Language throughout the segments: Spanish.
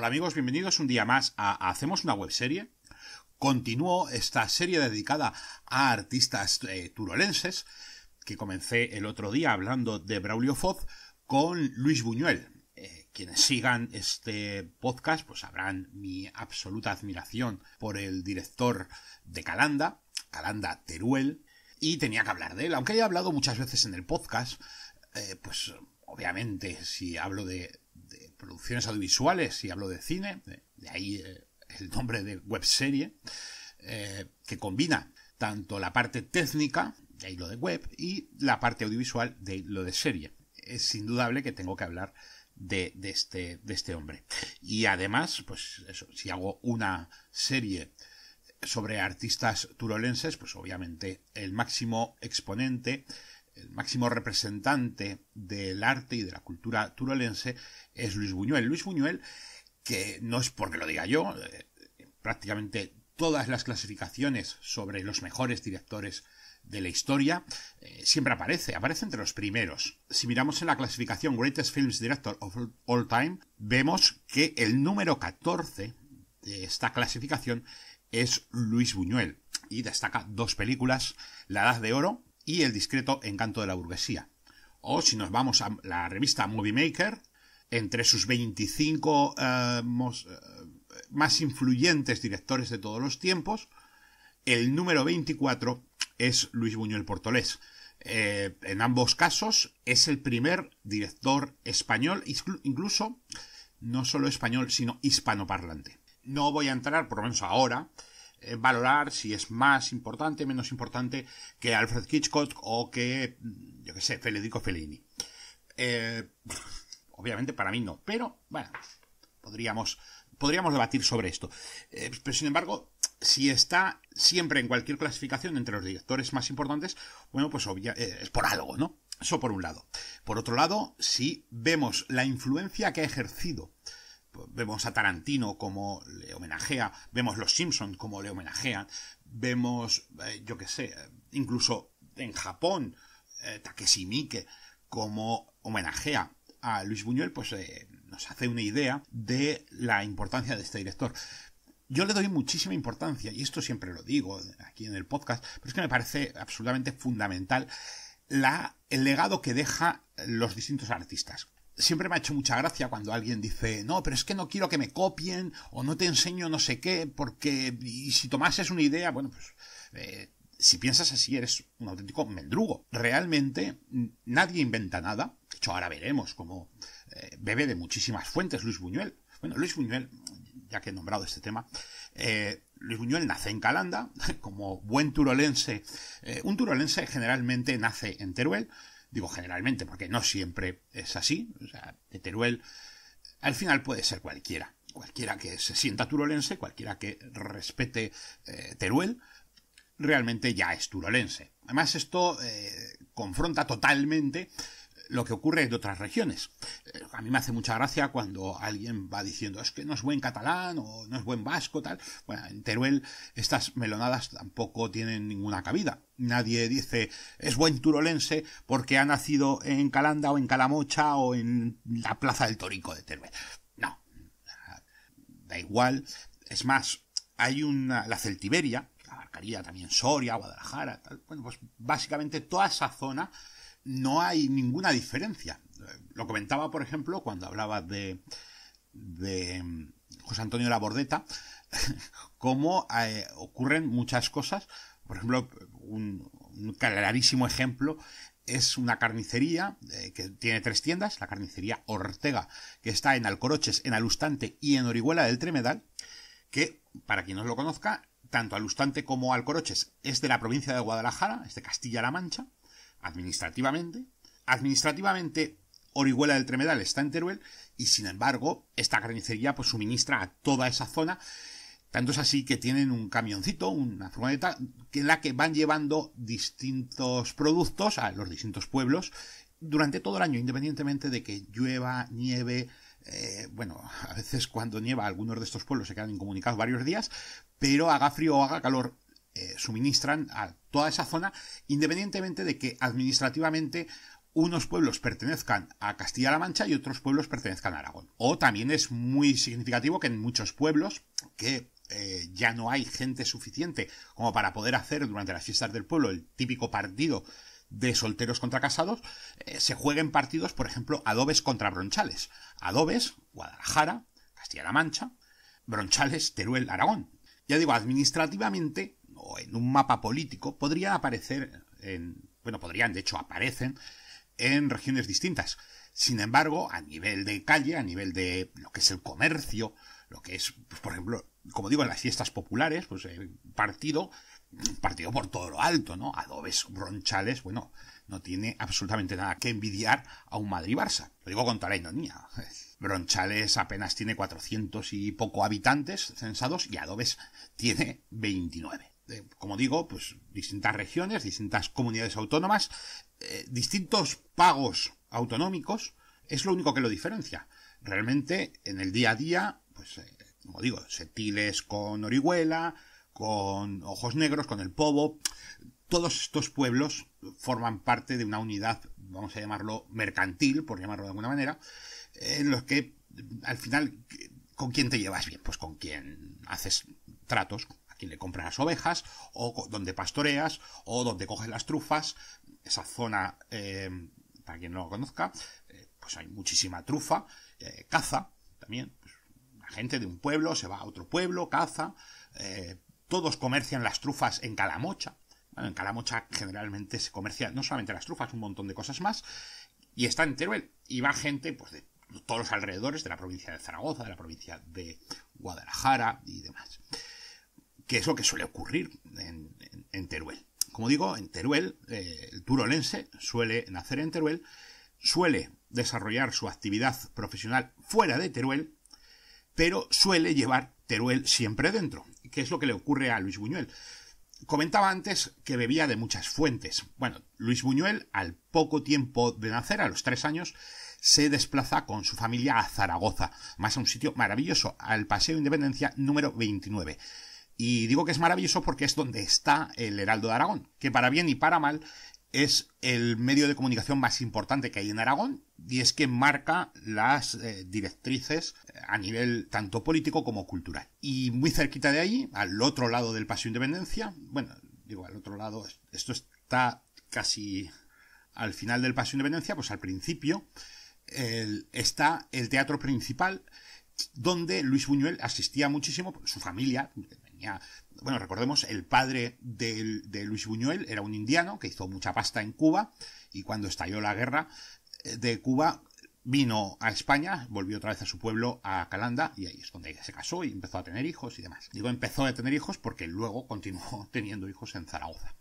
Hola amigos, bienvenidos un día más a Hacemos una webserie. Continúo esta serie dedicada a artistas eh, turolenses que comencé el otro día hablando de Braulio Foz con Luis Buñuel. Eh, quienes sigan este podcast pues sabrán mi absoluta admiración por el director de Calanda, Calanda Teruel, y tenía que hablar de él, aunque haya hablado muchas veces en el podcast, eh, pues obviamente si hablo de, producciones audiovisuales, y hablo de cine, de ahí eh, el nombre de webserie, eh, que combina tanto la parte técnica, de ahí lo de web, y la parte audiovisual, de ahí lo de serie. Es indudable que tengo que hablar de, este, de este hombre. Y además, pues si hago una serie sobre artistas turolenses, pues obviamente el máximo exponente el máximo representante del arte y de la cultura turolense es Luis Buñuel. Luis Buñuel, que no es porque lo diga yo, eh, prácticamente todas las clasificaciones sobre los mejores directores de la historia eh, siempre aparece, aparece entre los primeros. Si miramos en la clasificación Greatest Films Director of All Time, vemos que el número 14 de esta clasificación es Luis Buñuel y destaca dos películas, La Edad de Oro, y El discreto encanto de la burguesía. O si nos vamos a la revista Movie Maker, entre sus 25 eh, eh, más influyentes directores de todos los tiempos, el número 24 es Luis Buñuel Portolés. Eh, en ambos casos es el primer director español, incluso no solo español, sino hispanoparlante. No voy a entrar, por lo menos ahora, eh, valorar si es más importante, menos importante que Alfred Hitchcock o que, mm, yo qué sé, Federico Fellini. Eh, obviamente para mí no, pero bueno, podríamos, podríamos debatir sobre esto. Eh, pero sin embargo, si está siempre en cualquier clasificación entre los directores más importantes, bueno, pues es por algo, ¿no? Eso por un lado. Por otro lado, si vemos la influencia que ha ejercido vemos a Tarantino como le homenajea, vemos Los Simpsons como le homenajean, vemos, eh, yo qué sé, incluso en Japón, eh, Takeshi Miike como homenajea a Luis Buñuel, pues eh, nos hace una idea de la importancia de este director. Yo le doy muchísima importancia, y esto siempre lo digo aquí en el podcast, pero es que me parece absolutamente fundamental la, el legado que deja los distintos artistas siempre me ha hecho mucha gracia cuando alguien dice, no, pero es que no quiero que me copien o no te enseño no sé qué, porque si tomases una idea, bueno, pues eh, si piensas así eres un auténtico mendrugo. Realmente nadie inventa nada. De hecho, ahora veremos cómo eh, bebe de muchísimas fuentes Luis Buñuel. Bueno, Luis Buñuel, ya que he nombrado este tema, eh, Luis Buñuel nace en Calanda, como buen turolense. un turolense generalmente nace en Teruel, Digo generalmente, porque no siempre es así. O sea, de Teruel al final puede ser cualquiera. Cualquiera que se sienta turolense, cualquiera que respete eh, Teruel, realmente ya es turolense. Además, esto eh, confronta totalmente lo que ocurre en otras regiones. Eh, a mí me hace mucha gracia cuando alguien va diciendo es que no es buen catalán o no es buen vasco, tal. Bueno, en Teruel estas melonadas tampoco tienen ninguna cabida. Nadie dice es buen turolense porque ha nacido en Calanda o en Calamocha o en la Plaza del Torico de Teruel. No, da igual. Es más, hay una, la Celtiberia, la abarcaría también Soria, Guadalajara, tal. Bueno, pues básicamente toda esa zona no hay ninguna diferencia. Lo comentaba, por ejemplo, cuando hablaba de, mm, José Antonio Labordeta, cómo eh, ocurren muchas cosas. Por ejemplo, un, clarísimo ejemplo es una carnicería eh, que tiene tres tiendas, la carnicería Ortega, que está en Alcoroches, en Alustante y en Orihuela del Tremedal, que, para quien no lo conozca, tanto Alustante como Alcoroches es de la provincia de Guadalajara, es de Castilla-La Mancha, administrativamente. Administrativamente, Orihuela del Tremedal está en Teruel y sin embargo, esta carnicería pues suministra a toda esa zona. Tanto es así que tienen un camioncito, una furgoneta, en la que van llevando distintos productos a los distintos pueblos durante todo el año, independientemente de que llueva, nieve, eh, bueno, a veces cuando nieva algunos de estos pueblos se quedan incomunicados varios días, pero haga frío o haga calor, eh, suministran a toda esa zona, independientemente de que administrativamente unos pueblos pertenezcan a Castilla-La Mancha y otros pueblos pertenezcan a Aragón. O también es muy significativo que en muchos pueblos que eh, ya no hay gente suficiente como para poder hacer durante las fiestas del pueblo el típico partido de solteros contra casados, eh, se jueguen partidos, por ejemplo, adobes contra bronchales. Adobes, Guadalajara, Castilla-La Mancha, bronchales, Teruel, Aragón. Ya digo, administrativamente o en un mapa político podría aparecer en, bueno, podrían, de hecho aparecen en regiones distintas. Sin embargo, a nivel de calle, a nivel de lo que es el comercio, lo que es, pues, por ejemplo, como digo, en las fiestas populares, pues el eh, partido, partido por todo lo alto, ¿no? Adobes Bronchales, bueno, no tiene absolutamente nada que envidiar a un Madrid-Barça. Lo digo con toda la ironía. Bronchales apenas tiene 400 y poco habitantes censados y Adobes tiene 29 como digo, pues distintas regiones, distintas comunidades autónomas, eh, distintos pagos autonómicos, es lo único que lo diferencia. Realmente, en el día a día, pues, eh, como digo, setiles con Orihuela, con Ojos Negros, con el Povo, todos estos pueblos forman parte de una unidad, vamos a llamarlo mercantil, por llamarlo de alguna manera, en los que al final, ¿con quién te llevas bien? Pues con quien haces tratos, quien le compra las ovejas, o donde pastoreas, o donde coges las trufas. Esa zona, eh, para quien no lo conozca, eh, pues hay muchísima trufa, eh, caza también. Pues la gente de un pueblo se va a otro pueblo, caza. todos comercian las trufas en Calamocha. en Calamocha generalmente se comercia no solamente las trufas, un montón de cosas más. Y está en Teruel. Y va gente pues, de todos los alrededores de la provincia de Zaragoza, de la provincia de Guadalajara y demás que es lo que suele ocurrir en, Teruel. Como digo, en Teruel, eh, el turolense suele nacer en Teruel, suele desarrollar su actividad profesional fuera de Teruel, pero suele llevar Teruel siempre dentro, que es lo que le ocurre a Luis Buñuel. Comentaba antes que bebía de muchas fuentes. Bueno, Luis Buñuel, al poco tiempo de nacer, a los tres años, se desplaza con su familia a Zaragoza, más a un sitio maravilloso, al Paseo Independencia número 29. Y digo que es maravilloso porque es donde está el Heraldo de Aragón, que para bien y para mal es el medio de comunicación más importante que hay en Aragón y es que marca las eh, directrices eh, a nivel tanto político como cultural. Y muy cerquita de allí, al otro lado del paso Independencia, bueno, digo al otro lado, esto está casi al final del paso Independencia, pues al principio, está el teatro principal donde Luis Buñuel asistía muchísimo, su familia, bueno, recordemos, el padre de, Luis Buñuel era un indiano que hizo mucha pasta en Cuba y cuando estalló la guerra eh, de Cuba vino a España, volvió otra vez a su pueblo, a Calanda, y ahí es donde se casó y empezó a tener hijos y demás. Digo, empezó a tener hijos porque luego continuó teniendo hijos en Zaragoza.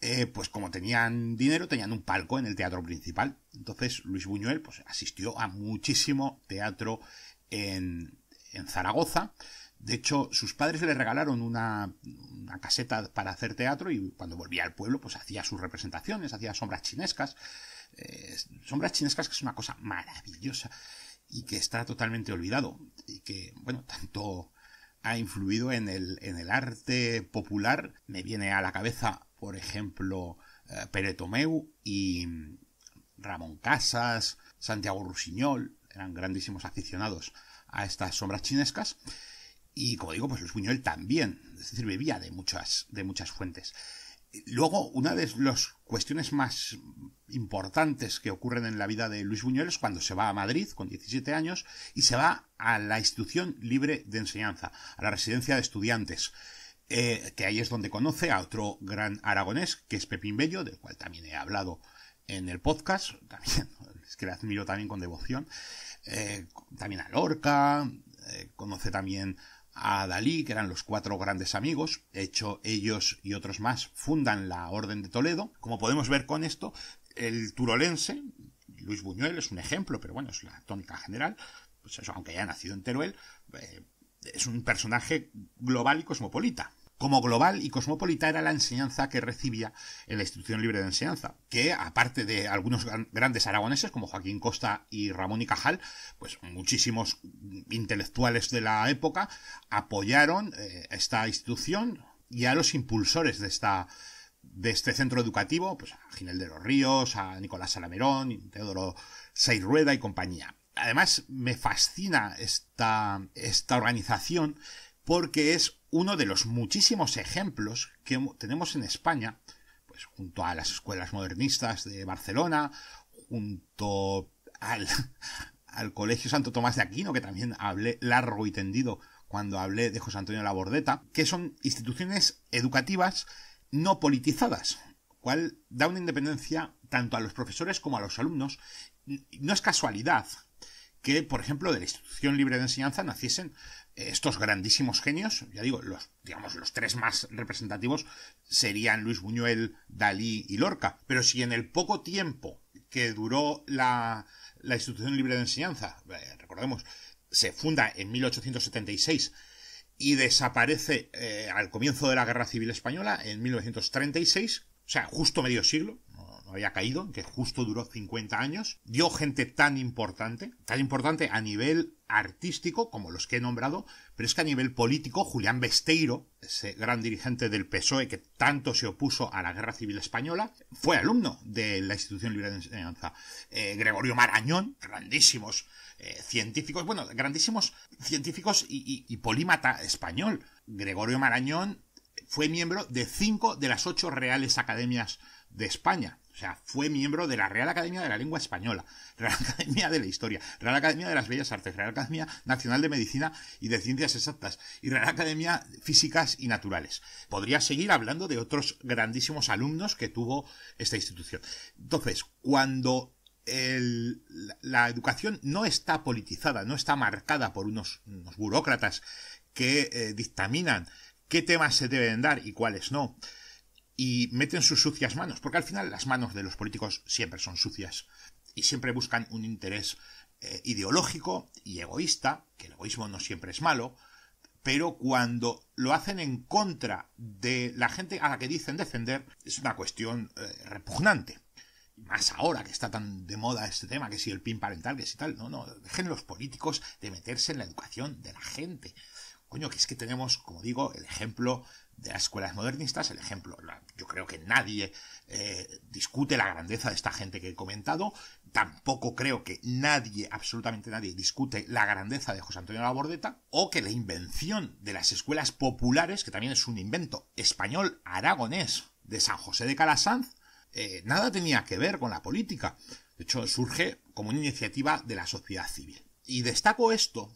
Eh, pues como tenían dinero, tenían un palco en el teatro principal. Entonces Luis Buñuel pues, asistió a muchísimo teatro en, en Zaragoza de hecho, sus padres le regalaron una, caseta para hacer teatro y cuando volvía al pueblo, pues hacía sus representaciones, hacía sombras chinescas. Eh, sombras chinescas que es una cosa maravillosa y que está totalmente olvidado y que, bueno, tanto ha influido en el, en el arte popular. Me viene a la cabeza, por ejemplo, eh, Pere Tomeu y Ramón Casas, Santiago Rusiñol, eran grandísimos aficionados a estas sombras chinescas y como digo, pues Luis Buñuel también, es decir, bebía de muchas, de muchas fuentes. Luego, una de las cuestiones más importantes que ocurren en la vida de Luis Buñuel es cuando se va a Madrid con 17 años y se va a la institución libre de enseñanza, a la residencia de estudiantes, eh, que ahí es donde conoce a otro gran aragonés, que es Pepín Bello, del cual también he hablado en el podcast, también, es que le admiro también con devoción, eh, también a Lorca, eh, conoce también a Dalí, que eran los cuatro grandes amigos. hecho, ellos y otros más fundan la Orden de Toledo. Como podemos ver con esto, el turolense, Luis Buñuel es un ejemplo, pero bueno, es la tónica general, pues aunque haya nacido en Teruel, eh, es un personaje global y cosmopolita. Como global y cosmopolita era la enseñanza que recibía en la institución libre de enseñanza, que aparte de algunos grandes aragoneses como Joaquín Costa y Ramón y Cajal, pues muchísimos intelectuales de la época apoyaron eh, esta institución y a los impulsores de esta de este centro educativo, pues a Ginel de los Ríos, a Nicolás Salamerón, Teodoro Seirrueda y compañía. Además, me fascina esta, esta organización porque es uno de los muchísimos ejemplos que tenemos en España, pues junto a las escuelas modernistas de Barcelona, junto al, Colegio Santo Tomás de Aquino, que también hablé largo y tendido cuando hablé de José Antonio Labordeta, que son instituciones educativas no politizadas, cual da una independencia tanto a los profesores como a los alumnos. No es casualidad que, por ejemplo, de la institución libre de enseñanza naciesen estos grandísimos genios, ya digo, los, digamos, los tres más representativos serían Luis Buñuel, Dalí y Lorca. Pero si en el poco tiempo que duró la, Institución Libre de Enseñanza, eh, recordemos, se funda en 1876 y desaparece eh, al comienzo de la Guerra Civil Española en 1936, o sea, justo medio siglo, no, no había caído, que justo duró 50 años, dio gente tan importante, tan importante a nivel artístico, como los que he nombrado, pero es que a nivel político, Julián Besteiro, ese gran dirigente del PSOE que tanto se opuso a la Guerra Civil Española, fue alumno de la Institución Libre de Enseñanza. Eh, Gregorio Marañón, grandísimos eh, científicos, bueno, grandísimos científicos y polímata español. Gregorio Marañón fue miembro de cinco de las ocho reales academias de España. O sea, fue miembro de la Real Academia de la Lengua Española, Real Academia de la Historia, Real Academia de las Bellas Artes, Real Academia Nacional de Medicina y de Ciencias Exactas y Real Academia Físicas y Naturales. Podría seguir hablando de otros grandísimos alumnos que tuvo esta institución. Entonces, cuando la educación no está politizada, no está marcada por unos, burócratas que eh, dictaminan qué temas se deben dar y cuáles no, y meten sus sucias manos, porque al final las manos de los políticos siempre son sucias y siempre buscan un interés eh, ideológico y egoísta, que el egoísmo no siempre es malo, pero cuando lo hacen en contra de la gente a la que dicen defender, es una cuestión eh, repugnante. Más ahora que está tan de moda este tema, que si el pin parental, que si tal. No, no, dejen los políticos de meterse en la educación de la gente. Coño, que es que tenemos, como digo, el ejemplo de las escuelas modernistas, el ejemplo, yo creo que nadie eh, discute la grandeza de esta gente que he comentado, tampoco creo que nadie, absolutamente nadie, discute la grandeza de José Antonio Labordeta, o que la invención de las escuelas populares, que también es un invento español aragonés de San José de Calasanz, eh, nada tenía que ver con la política. De hecho, surge como una iniciativa de la sociedad civil. Y destaco esto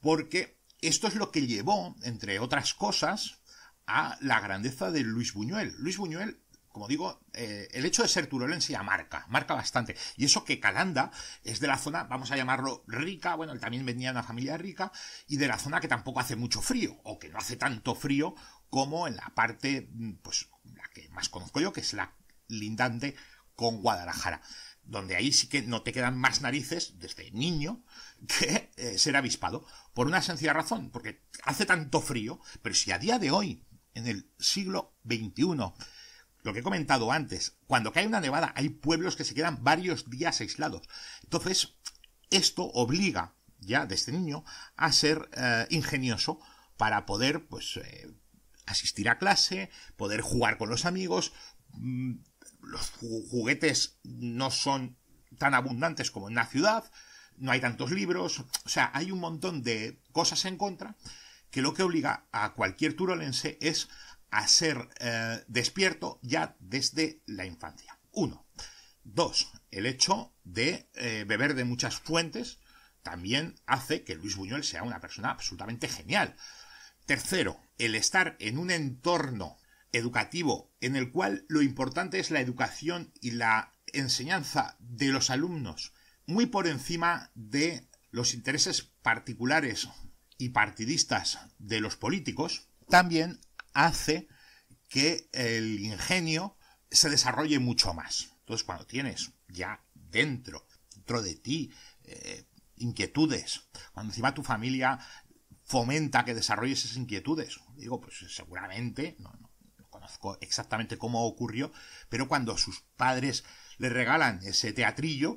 porque esto es lo que llevó, entre otras cosas, a la grandeza de Luis Buñuel. Luis Buñuel como digo, eh, el hecho de ser turolense ya marca, marca bastante. Y eso que Calanda es de la zona, vamos a llamarlo rica, bueno, él también venía de una familia rica, y de la zona que tampoco hace mucho frío, o que no hace tanto frío como en la parte, mm, pues, la que más conozco yo, que es la lindante con Guadalajara, donde ahí sí que no te quedan más narices desde niño que eh, ser avispado, por una sencilla razón, porque hace tanto frío, pero si a día de hoy en el siglo XXI. Lo que he comentado antes, cuando cae una nevada hay pueblos que se quedan varios días aislados. Entonces, esto obliga ya de este niño a ser eh, ingenioso para poder pues eh, asistir a clase, poder jugar con los amigos. Mm, los juguetes no son tan abundantes como en la ciudad, no hay tantos libros, o sea, hay un montón de cosas en contra que lo que obliga a cualquier turolense es a ser eh, despierto ya desde la infancia. Uno. Dos, el hecho de eh, beber de muchas fuentes también hace que Luis Buñuel sea una persona absolutamente genial. Tercero, el estar en un entorno educativo en el cual lo importante es la educación y la enseñanza de los alumnos, muy por encima de los intereses particulares y partidistas de los políticos, también hace que el ingenio se desarrolle mucho más. Entonces, cuando tienes ya dentro, dentro de ti, eh, inquietudes, cuando encima tu familia fomenta que desarrolles esas inquietudes, digo, pues seguramente, no, conozco exactamente cómo ocurrió, pero cuando sus padres le regalan ese teatrillo,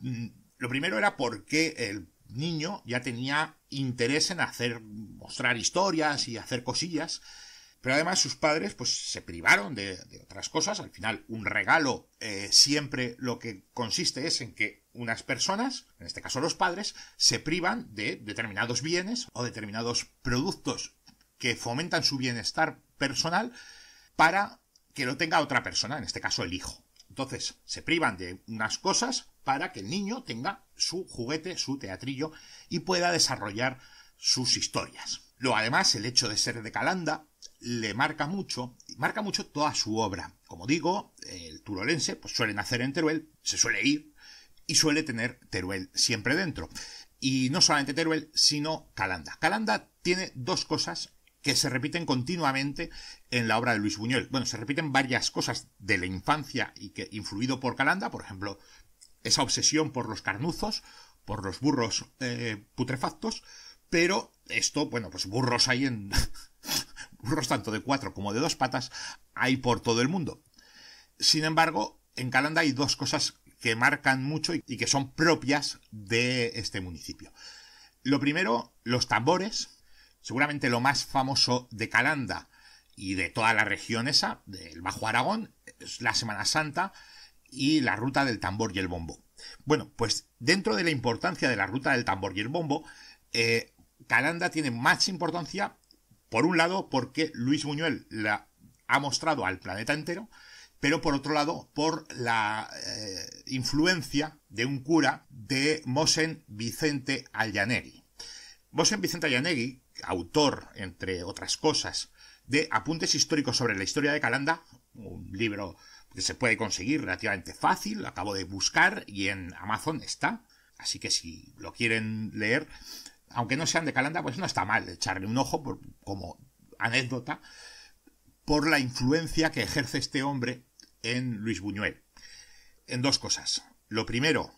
mm, lo primero era porque el niño ya tenía interés en hacer, mostrar historias y hacer cosillas. Pero además sus padres pues se privaron de, otras cosas. Al final, un regalo eh, siempre lo que consiste es en que unas personas, en este caso los padres, se privan de determinados bienes o determinados productos que fomentan su bienestar personal para que lo tenga otra persona, en este caso el hijo. Entonces, se privan de unas cosas para que el niño tenga su juguete, su teatrillo, y pueda desarrollar sus historias. Lo además, el hecho de ser de Calanda le marca mucho, marca mucho toda su obra. Como digo, el turolense pues, suele nacer en Teruel, se suele ir y suele tener Teruel siempre dentro. Y no solamente Teruel, sino Calanda. Calanda tiene dos cosas que se repiten continuamente en la obra de Luis Buñuel. Bueno, se repiten varias cosas de la infancia y que influido por Calanda, por ejemplo, esa obsesión por los carnuzos, por los burros eh, putrefactos, pero esto, bueno, pues burros hay en... burros tanto de cuatro como de dos patas, hay por todo el mundo. Sin embargo, en Calanda hay dos cosas que marcan mucho y que son propias de este municipio. Lo primero, los tambores, seguramente lo más famoso de Calanda y de toda la región esa, del Bajo Aragón, es la Semana Santa, y la ruta del tambor y el bombo. Bueno, pues dentro de la importancia de la ruta del tambor y el bombo, eh, Calanda tiene más importancia, por un lado, porque Luis Buñuel la ha mostrado al planeta entero, pero por otro lado, por la eh, influencia de un cura de Mosen Vicente Allanegui. Mosen Vicente Allanegui, autor, entre otras cosas, de Apuntes históricos sobre la historia de Calanda, un libro que se puede conseguir relativamente fácil, lo acabo de buscar y en Amazon está. Así que si lo quieren leer, aunque no sean de Calanda, pues no está mal echarle un ojo por, como anécdota por la influencia que ejerce este hombre en Luis Buñuel. En dos cosas. Lo primero,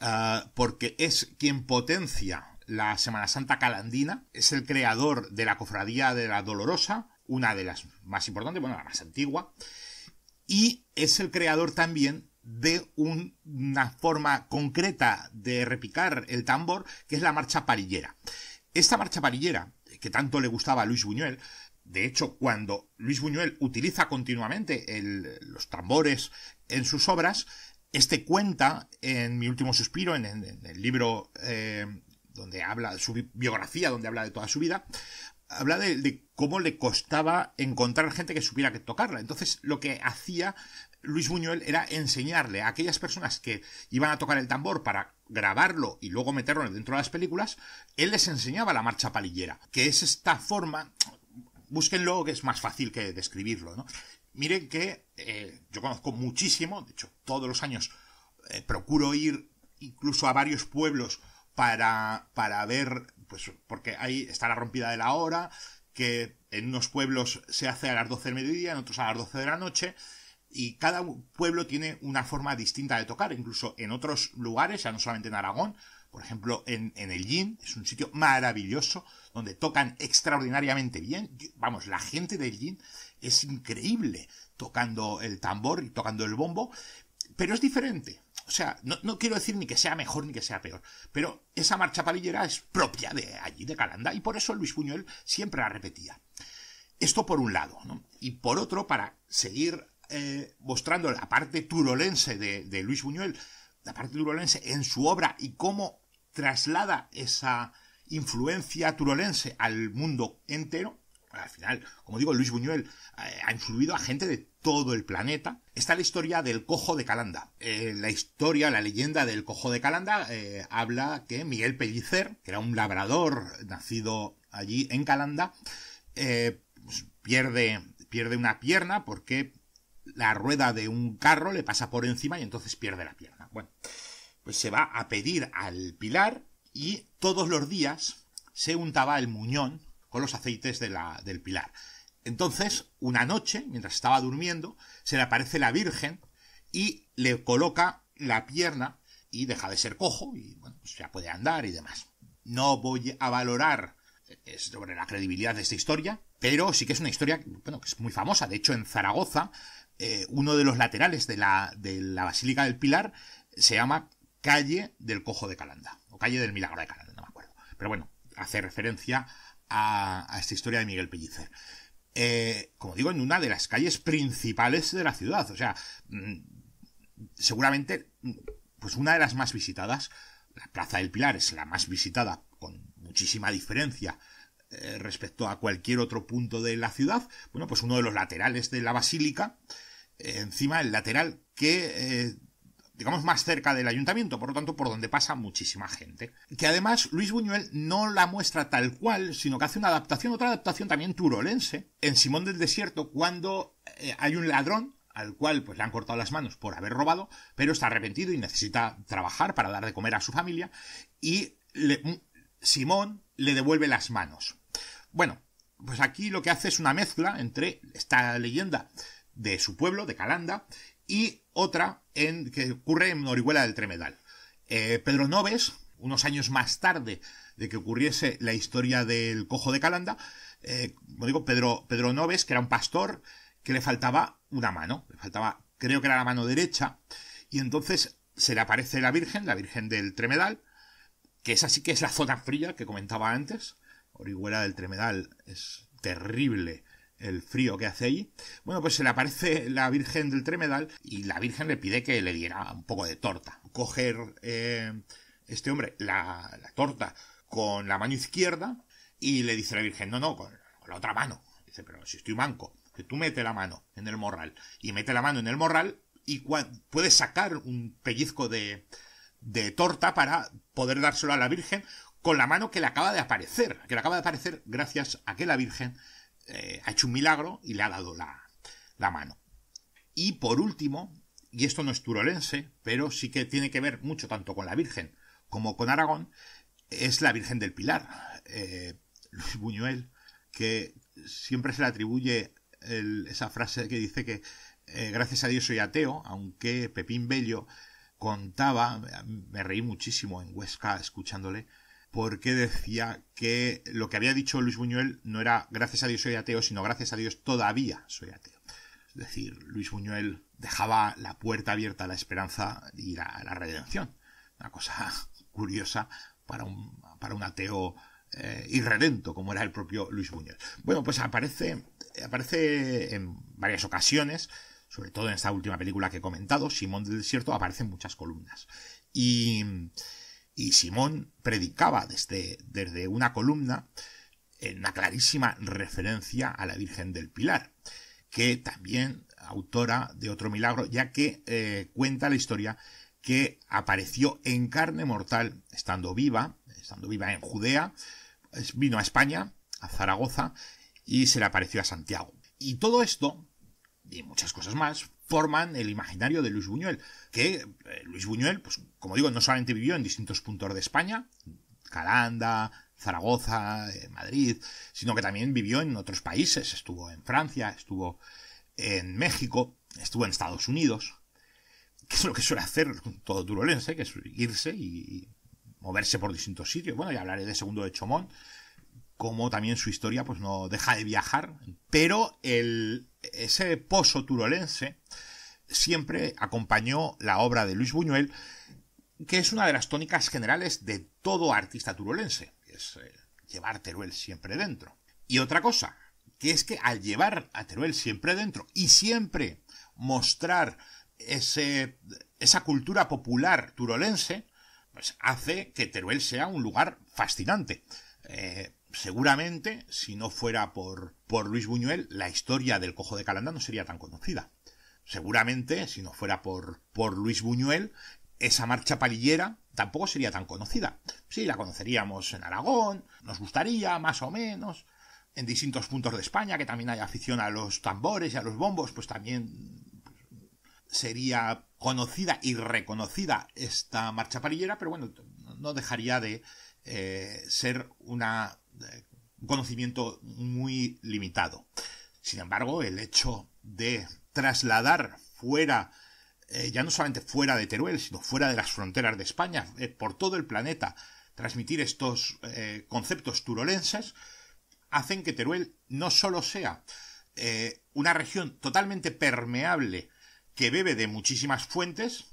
ah, porque es quien potencia la Semana Santa calandina, es el creador de la Cofradía de la Dolorosa, una de las más importantes, bueno, la más antigua, y es el creador también de una forma concreta de repicar el tambor, que es la marcha parillera. Esta marcha parillera, que tanto le gustaba a Luis Buñuel, de hecho, cuando Luis Buñuel utiliza continuamente los tambores en sus obras, este cuenta en Mi último suspiro, en, el libro eh, donde habla de su biografía, donde habla de toda su vida, habla de, cómo le costaba encontrar gente que supiera que tocarla. Entonces, lo que hacía Luis Buñuel era enseñarle a aquellas personas que iban a tocar el tambor para grabarlo y luego meterlo dentro de las películas, él les enseñaba la marcha palillera, que es esta forma, búsquenlo que es más fácil que describirlo, ¿no? Miren que eh, yo conozco muchísimo, de hecho todos los años eh, procuro ir incluso a varios pueblos para, para ver pues porque ahí está la rompida de la hora, que en unos pueblos se hace a las 12 del mediodía, en otros a las 12 de la noche, y cada pueblo tiene una forma distinta de tocar, incluso en otros lugares, ya no solamente en Aragón, por ejemplo en, en el Yin, es un sitio maravilloso, donde tocan extraordinariamente bien, vamos, la gente del Yin es increíble tocando el tambor y tocando el bombo, pero es diferente, o sea, no, quiero decir ni que sea mejor ni que sea peor, pero esa marcha palillera es propia de allí, de Calanda, y por eso Luis Buñuel siempre la repetía. Esto por un lado, ¿no? Y por otro, para seguir eh, mostrando la parte turolense de, de, Luis Buñuel, la parte turolense en su obra y cómo traslada esa influencia turolense al mundo entero, al final, como digo, Luis Buñuel eh, ha influido a gente de todo el planeta. Está la historia del cojo de Calanda. Eh, la historia, la leyenda del cojo de Calanda eh, habla que Miguel Pellicer, que era un labrador nacido allí en Calanda, pues, pierde, pierde una pierna porque la rueda de un carro le pasa por encima y entonces pierde la pierna. Bueno, pues se va a pedir al pilar y todos los días se untaba el muñón los aceites de la, del pilar. Entonces, una noche, mientras estaba durmiendo, se le aparece la Virgen y le coloca la pierna y deja de ser cojo y bueno, pues ya puede andar y demás. No voy a valorar eh, sobre la credibilidad de esta historia, pero sí que es una historia bueno, que es muy famosa. De hecho, en Zaragoza, eh, uno de los laterales de la, de la Basílica del Pilar se llama Calle del Cojo de Calanda, o Calle del Milagro de Calanda, no me acuerdo. Pero bueno, hace referencia a, esta historia de Miguel Pellicer. Eh, como digo, en una de las calles principales de la ciudad. O sea, mm, seguramente, mm, pues una de las más visitadas, la Plaza del Pilar es la más visitada con muchísima diferencia eh, respecto a cualquier otro punto de la ciudad. Bueno, pues uno de los laterales de la basílica, eh, encima el lateral que digamos, más cerca del ayuntamiento, por lo tanto, por donde pasa muchísima gente. Que además Luis Buñuel no la muestra tal cual, sino que hace una adaptación, otra adaptación también turolense, en Simón del Desierto, cuando eh, hay un ladrón al cual pues le han cortado las manos por haber robado, pero está arrepentido y necesita trabajar para dar de comer a su familia y mm, Simón le devuelve las manos. Bueno, pues aquí lo que hace es una mezcla entre esta leyenda de su pueblo, de Calanda, y otra que ocurre en Orihuela del Tremedal. Eh, Pedro Noves, unos años más tarde de que ocurriese la historia del cojo de Calanda, eh, como digo, Pedro, Pedro Noves, que era un pastor, que le faltaba una mano, le faltaba, creo que era la mano derecha, y entonces se le aparece la Virgen, la Virgen del Tremedal, que es así que es la zona fría que comentaba antes, Orihuela del Tremedal es terrible el frío que hace allí. Bueno, pues se le aparece la Virgen del Tremedal y la Virgen le pide que le diera un poco de torta. Coger eh, este hombre la, la, torta con la mano izquierda y le dice la Virgen, no, no, con, la otra mano. Dice, pero si estoy manco, que tú mete la mano en el morral. Y mete la mano en el morral y puedes sacar un pellizco de, de torta para poder dárselo a la Virgen con la mano que le acaba de aparecer, que le acaba de aparecer gracias a que la Virgen eh, ha hecho un milagro y le ha dado la, mano. Y por último, y esto no es turolense, pero sí que tiene que ver mucho tanto con la Virgen como con Aragón, es la Virgen del Pilar. Eh, Luis Buñuel, que siempre se le atribuye esa frase que dice que eh, gracias a Dios soy ateo, aunque Pepín Bello contaba, me reí muchísimo en Huesca escuchándole, porque decía que lo que había dicho Luis Buñuel no era gracias a Dios soy ateo, sino gracias a Dios todavía soy ateo. Es decir, Luis Buñuel dejaba la puerta abierta a la esperanza y a la redención. Una cosa curiosa para un, para un ateo eh, irredento, como era el propio Luis Buñuel. Bueno, pues aparece, aparece en varias ocasiones, sobre todo en esta última película que he comentado, Simón del Desierto, aparecen muchas columnas. Y y Simón predicaba desde, desde una columna en una clarísima referencia a la Virgen del Pilar, que también autora de otro milagro, ya que eh, cuenta la historia que apareció en carne mortal, estando viva, estando viva en Judea, vino a España, a Zaragoza, y se le apareció a Santiago. Y todo esto, y muchas cosas más, forman el imaginario de Luis Buñuel, que eh, Luis Buñuel, pues como digo, no solamente vivió en distintos puntos de España, Calanda, Zaragoza, eh, Madrid, sino que también vivió en otros países, estuvo en Francia, estuvo en México, estuvo en Estados Unidos, que es lo que suele hacer todo turolense, que es irse y moverse por distintos sitios. Bueno, ya hablaré de Segundo de Chomón, como también su historia pues no deja de viajar, pero el, ese pozo turolense siempre acompañó la obra de Luis Buñuel, que es una de las tónicas generales de todo artista turolense, es eh, llevar Teruel siempre dentro. Y otra cosa, que es que al llevar a Teruel siempre dentro y siempre mostrar ese, esa cultura popular turolense, pues hace que Teruel sea un lugar fascinante. Eh, seguramente, si no fuera por, por Luis Buñuel, la historia del cojo de Calanda no sería tan conocida. Seguramente, si no fuera por, por Luis Buñuel, esa marcha palillera tampoco sería tan conocida. Sí, la conoceríamos en Aragón, nos gustaría, más o menos, en distintos puntos de España, que también hay afición a los tambores y a los bombos, pues también pues, sería conocida y reconocida esta marcha palillera, pero bueno, no dejaría de eh, ser una un eh, conocimiento muy limitado. Sin embargo, el hecho de trasladar fuera, eh, ya no solamente fuera de Teruel, sino fuera de las fronteras de España, eh, por todo el planeta, transmitir estos conceptos turolenses, hacen que Teruel no solo sea una región totalmente permeable que bebe de muchísimas fuentes,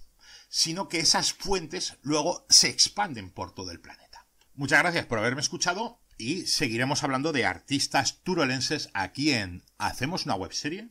sino que esas fuentes luego se expanden por todo el planeta. Muchas gracias por haberme escuchado y seguiremos hablando de artistas turolenses aquí en ¿Hacemos una webserie?